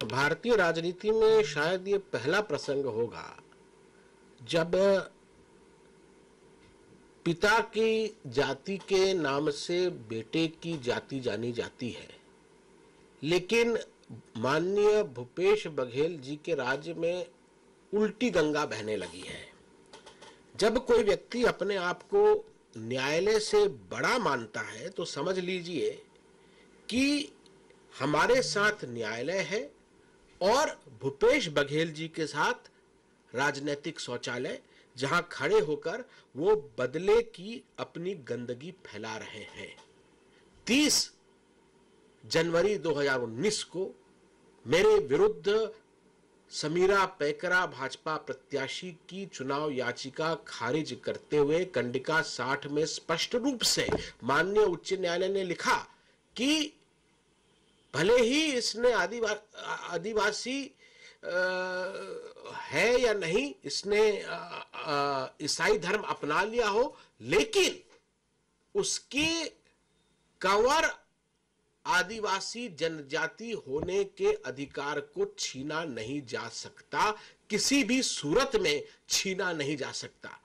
तो भारतीय राजनीति में शायद ये पहला प्रसंग होगा जब पिता की जाति के नाम से बेटे की जाति जानी जाती है लेकिन माननीय भूपेश बघेल जी के राज्य में उल्टी गंगा बहने लगी है जब कोई व्यक्ति अपने आप को न्यायालय से बड़ा मानता है तो समझ लीजिए कि हमारे साथ न्यायालय है और भूपेश बघेल जी के साथ राजनीतिक शौचालय जहां खड़े होकर वो बदले की अपनी गंदगी फैला रहे हैं 30 जनवरी 2019 को मेरे विरुद्ध समीरा पैकरा भाजपा प्रत्याशी की चुनाव याचिका खारिज करते हुए कंडिका 60 में स्पष्ट रूप से माननीय उच्च न्यायालय ने लिखा कि भले ही इसने आदिवासी आदिवासी है या नहीं इसने ईसाई धर्म अपना लिया हो लेकिन उसकी कवर आदिवासी जनजाति होने के अधिकार को छीना नहीं जा सकता किसी भी सूरत में छीना नहीं जा सकता